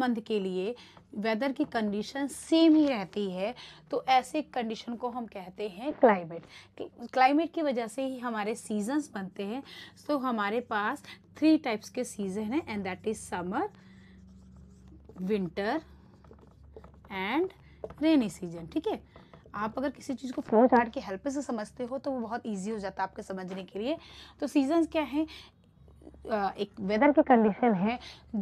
month के लिए weather की कंडीशन सेम ही रहती है तो ऐसे कंडीशन को हम कहते हैं क्लाइमेट क्लाइमेट की वजह से ही हमारे सीजन्स बनते हैं तो हमारे पास थ्री टाइप्स के सीजन हैं and that is summer winter and rainy season ठीक है आप अगर किसी चीज़ को फ्लो चार्ट के हेल्प से समझते हो तो वो बहुत इजी हो जाता है आपके समझने के लिए तो सीजन्स क्या हैं एक वेदर की कंडीशन है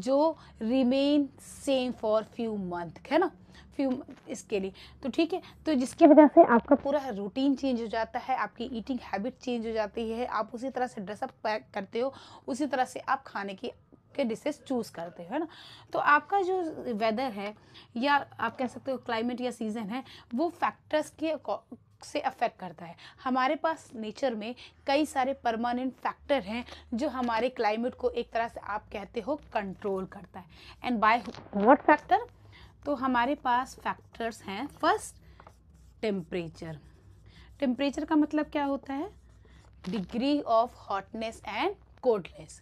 जो remain same for few month है ना फ्यू इसके लिए तो ठीक है तो जिसकी वजह से आपका पूरा रूटीन चेंज हो जाता है आपकी ईटिंग हैबिट चेंज हो जाती है आप उसी तरह से ड्रेसअप करते हो उसी तरह से आप खाने की के डिशेज चूज़ करते हो है ना तो आपका जो वेदर है या आप कह सकते हो क्लाइमेट या सीज़न है वो फैक्टर्स के से अफेक्ट करता है हमारे पास नेचर में कई सारे परमानेंट फैक्टर हैं जो हमारे क्लाइमेट को एक तरह से आप कहते हो कंट्रोल करता है एंड बाय व्हाट फैक्टर तो हमारे पास फैक्टर्स हैं फर्स्ट टेम्परेचर टेम्परेचर का मतलब क्या होता है degree of hotness and coldness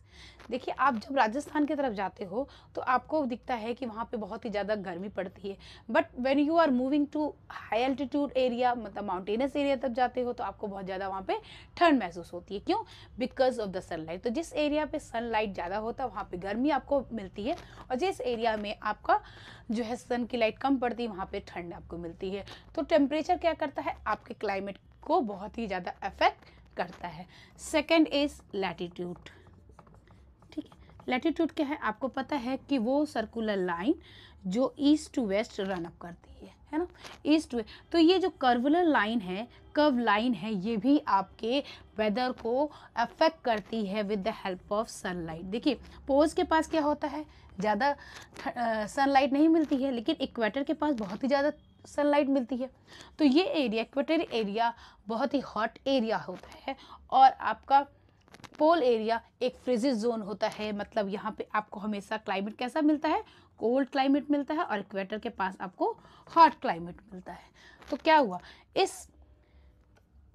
देखिए आप जब राजस्थान की तरफ जाते हो तो आपको दिखता है कि वहाँ पे बहुत ही ज़्यादा गर्मी पड़ती है but when you are moving to high altitude area मतलब माउंटेनस एरिया तब जाते हो तो आपको बहुत ज़्यादा वहाँ पे ठंड महसूस होती है क्यों बिकॉज ऑफ द सनलाइट तो जिस एरिया पे सनलाइट ज़्यादा होता है वहाँ पर गर्मी आपको मिलती है और जिस एरिया में आपका जो है सन की लाइट कम पड़ती है वहाँ पर ठंड आपको मिलती है तो टेम्परेचर क्या करता है आपके क्लाइमेट को बहुत ही ज़्यादा अफेक्ट करता है सेकेंड इज लैटीट्यूड ठीक है क्या है आपको पता है कि वो सर्कुलर लाइन जो ईस्ट टू वेस्ट रनअप करती है है ना ईस्ट वे तो ये जो कर्वलर लाइन है कर्व लाइन है ये भी आपके वेदर को अफेक्ट करती है with the help of sunlight देखिए पोज के पास क्या होता है ज़्यादा सनलाइट नहीं मिलती है लेकिन इक्वेटर के पास बहुत ही ज़्यादा सनलाइट मिलती है तो ये एरिया इक्वेटर एरिया बहुत ही हॉट एरिया होता है और आपका पोल एरिया एक फ्रिजिस जोन होता है मतलब यहाँ पे आपको हमेशा क्लाइमेट कैसा मिलता है कोल्ड क्लाइमेट मिलता है और इक्वेटर के पास आपको हॉट क्लाइमेट मिलता है तो क्या हुआ इस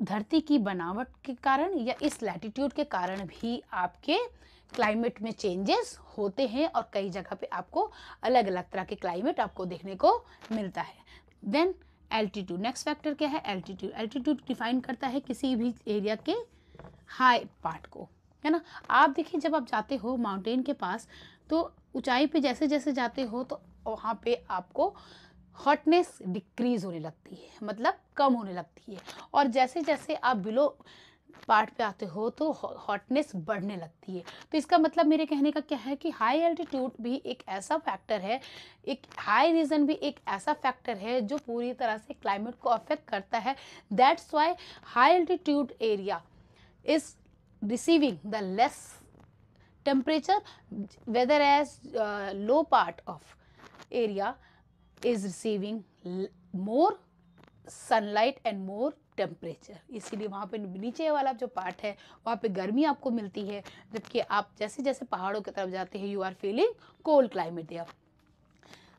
धरती की बनावट के कारण या इस लैटिट्यूड के कारण भी आपके क्लाइमेट में चेंजेस होते हैं और कई जगह पे आपको अलग अलग तरह के क्लाइमेट आपको देखने को मिलता है देन एल्टीट्यूड नेक्स्ट फैक्टर क्या है एल्टीट्यूड एल्टीट्यूड डिफाइन करता है किसी भी एरिया के हाई पार्ट को है ना आप देखिए जब आप जाते हो माउंटेन के पास तो ऊंचाई पे जैसे जैसे जाते हो तो वहाँ पे आपको हॉटनेस डिक्रीज होने लगती है मतलब कम होने लगती है और जैसे जैसे आप बिलो पार्ट पे आते हो तो हॉटनेस बढ़ने लगती है तो इसका मतलब मेरे कहने का क्या है कि हाई एल्टीट्यूड भी एक ऐसा फैक्टर है एक हाई रीजन भी एक ऐसा फैक्टर है जो पूरी तरह से क्लाइमेट को अफेक्ट करता है that's why high altitude area is receiving the less temperature weather as low part of area is receiving more sunlight and more temperature इसीलिए वहाँ पे नीचे वाला जो पार्ट है वहाँ पे गर्मी आपको मिलती है जबकि आप जैसे जैसे पहाड़ों की तरफ जाते हैं you are feeling cold climate या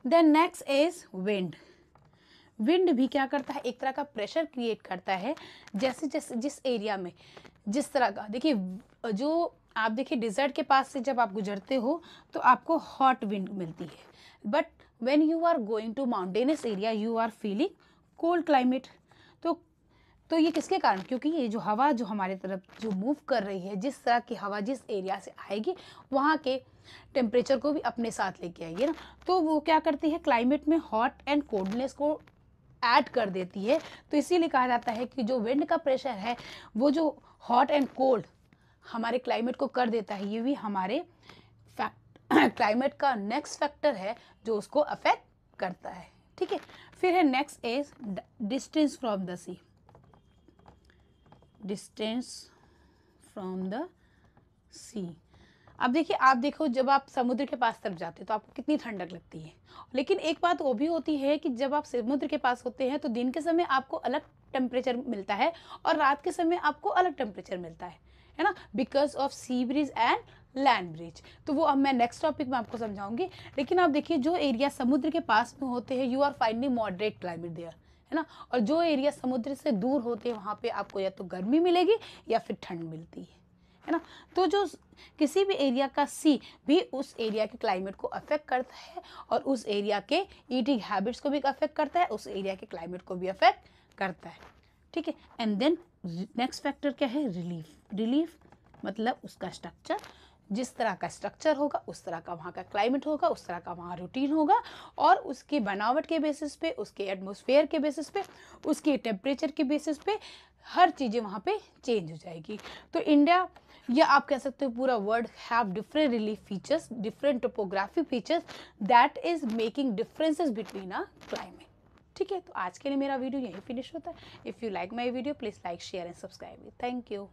then next is wind wind भी क्या करता है एक तरह का प्रेशर क्रिएट करता है जैसे जैसे जिस एरिया में जिस तरह का देखिए जो आप देखिए डिज़र्ट के पास से जब आप गुजरते हो तो आपको हॉट विंड मिलती है but when you are going to mountainous area you are feeling cold climate तो ये किसके कारण क्योंकि ये जो हवा जो हमारे तरफ जो मूव कर रही है जिस तरह की हवा जिस एरिया से आएगी वहाँ के टेम्परेचर को भी अपने साथ लेके आएगी ना तो वो क्या करती है क्लाइमेट में हॉट एंड कोल्डनेस को ऐड कर देती है तो इसीलिए कहा जाता है कि जो विंड का प्रेशर है वो जो हॉट एंड कोल्ड हमारे क्लाइमेट को कर देता है ये भी हमारे फैक्ट क्लाइमेट का नेक्स्ट फैक्टर है जो उसको अफेक्ट करता है ठीक है फिर है next is distance from the sea distance from the sea अब देखिए आप देखो जब आप समुद्र के पास तरफ जाते हो तो आपको कितनी ठंडक लगती है लेकिन एक बात वो भी होती है कि जब आप समुद्र के पास होते हैं तो दिन के समय आपको अलग टेम्परेचर मिलता है और रात के समय आपको अलग टेम्परेचर मिलता है है ना because of sea breeze and land breeze तो वो अब मैं नेक्स्ट टॉपिक में आपको समझाऊंगी लेकिन आप देखिए जो एरिया समुद्र के पास में होते हैं you are finding moderate climate there है ना और जो एरिया समुद्र से दूर होते हैं वहाँ पे आपको या तो गर्मी मिलेगी या फिर ठंड मिलती है है ना तो जो किसी भी एरिया का सी भी उस एरिया के क्लाइमेट को अफेक्ट करता है और उस एरिया के ईटिंग हैबिट्स को भी अफेक्ट करता है उस एरिया के क्लाइमेट को भी अफेक्ट करता है ठीक है एंड देन नेक्स्ट फैक्टर क्या है रिलीफ रिलीफ मतलब उसका स्ट्रक्चर जिस तरह का स्ट्रक्चर होगा उस तरह का वहाँ का क्लाइमेट होगा उस तरह का वहाँ रूटीन होगा और उसकी बनावट के बेसिस पे उसके एटमोसफेयर के बेसिस पे उसके टेम्परेचर के बेसिस पे हर चीज़ें वहाँ पे चेंज हो जाएगी तो इंडिया या आप कह सकते हो पूरा world have different relief features different topography features that is making differences between a climate ठीक है तो आज के लिए मेरा वीडियो यहीं फिनिश होता है if you like my video please like share and subscribe thank you